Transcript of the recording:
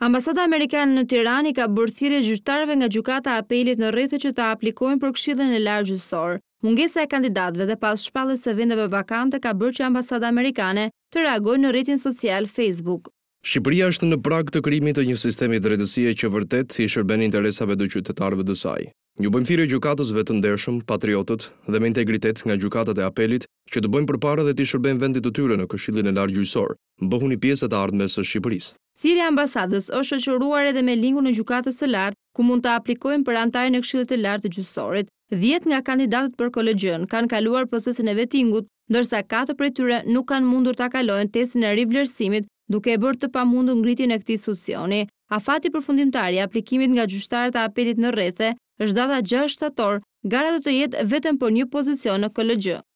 Ambasada Amerikanë në Tirani ka bërthire gjyqtarve nga gjukata apelit në rrethe që të aplikojnë për këshillën e larë gjysor. Mungesa e kandidatëve dhe pas shpallës e vendeve vakante ka bërë që ambasada Amerikane të reagojnë në rritin social Facebook. Shqipëria është në prag të krimit të një sistemi drejtësie që vërtet i shërben interesave dhe qytetarve dhe saj. Një bëjmë thire gjukatës të ndershëm, patriotët dhe me integritet nga gjukatët e apelit që të bëjmë për dhe të i shërben vendit të tyre në këshillin e larë bëhuni pjesët ardhme së Shqipërisë. Thirrja ambasadës është shoqëruar edhe me lingun e gjukatës së lartë, ku mund të aplikojnë për antarën e Këshillit të Lartë të Gjyqësorit. 10 nga kandidatët për kolegjion kanë kaluar procesin e vettingut, ndërsa 4 prej tyre nuk kanë mundur të kalojnë testin e rivlerësimit, duke e bërë të pamundur ngritjen e këtij institucioni. Afati përfundimtar i aplikimit nga gjushtarët e apelit në rethe është data 6 shtator. Gara do të jetë vetëm për një pozicion në kolegjion.